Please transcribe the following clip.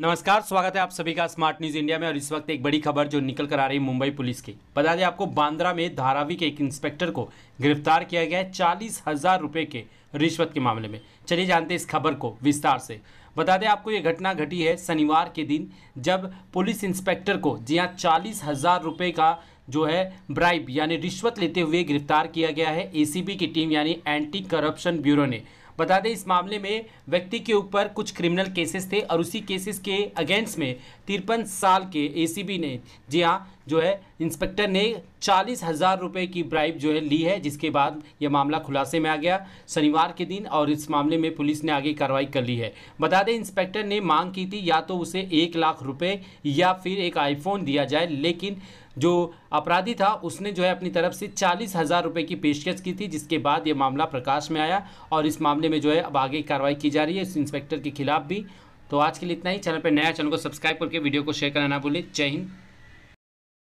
नमस्कार स्वागत है आप सभी का स्मार्ट न्यूज इंडिया में और इस वक्त एक बड़ी खबर जो निकल कर आ रही है मुंबई पुलिस की बता दें आपको बांद्रा में धारावी के एक इंस्पेक्टर को गिरफ्तार किया गया है चालीस हजार रुपये के रिश्वत के मामले में चलिए जानते हैं इस खबर को विस्तार से बता दें आपको ये घटना घटी है शनिवार के दिन जब पुलिस इंस्पेक्टर को जी हाँ चालीस हज़ार रुपये का जो है ब्राइब यानी रिश्वत लेते हुए गिरफ्तार किया गया है एसीबी की टीम यानी एंटी करप्शन ब्यूरो ने बता दें इस मामले में व्यक्ति के ऊपर कुछ क्रिमिनल केसेस थे और उसी केसेस के अगेंस्ट में तिरपन साल के एसीबी ने जी हाँ जो है इंस्पेक्टर ने चालीस हज़ार रुपये की ब्राइब जो है ली है जिसके बाद यह मामला खुलासे में आ गया शनिवार के दिन और इस मामले में पुलिस ने आगे कार्रवाई कर ली है बता दें इंस्पेक्टर ने मांग की थी या तो उसे एक लाख रुपये या फिर एक आईफोन दिया जाए लेकिन जो अपराधी था उसने जो है अपनी तरफ से चालीस हज़ार रुपये की पेशकश की थी जिसके बाद यह मामला प्रकाश में आया और इस मामले मामले में जो है अब आगे कार्रवाई की जा रही है इस इंस्पेक्टर के खिलाफ भी तो आज के लिए इतना ही चैनल पर नया चैनल को सब्सक्राइब करके वीडियो को शेयर करना ना भूलें जय हिंद